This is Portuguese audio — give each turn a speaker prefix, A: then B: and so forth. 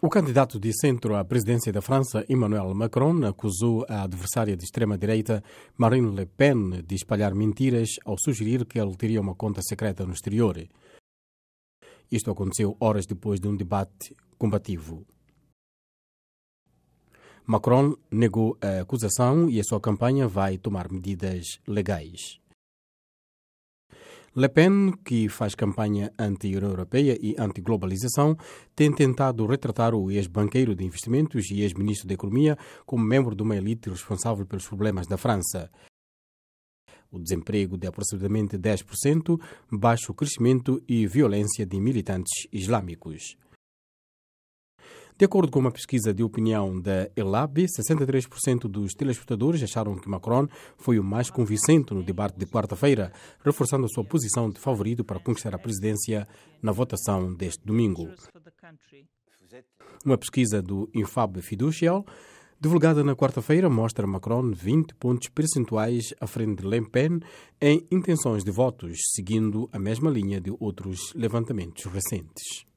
A: O candidato de centro à presidência da França, Emmanuel Macron, acusou a adversária de extrema-direita, Marine Le Pen, de espalhar mentiras ao sugerir que ele teria uma conta secreta no exterior. Isto aconteceu horas depois de um debate combativo. Macron negou a acusação e a sua campanha vai tomar medidas legais. Le Pen, que faz campanha anti-União Europeia e anti-globalização, tem tentado retratar o ex-banqueiro de investimentos e ex-ministro da Economia como membro de uma elite responsável pelos problemas da França. O desemprego de aproximadamente 10%, baixo crescimento e violência de militantes islâmicos. De acordo com uma pesquisa de opinião da ELAB, 63% dos telespectadores acharam que Macron foi o mais convincente no debate de quarta-feira, reforçando a sua posição de favorito para conquistar a presidência na votação deste domingo. Uma pesquisa do Infab Fiducial divulgada na quarta-feira, mostra Macron 20 pontos percentuais à frente de Le Pen em intenções de votos, seguindo a mesma linha de outros levantamentos recentes.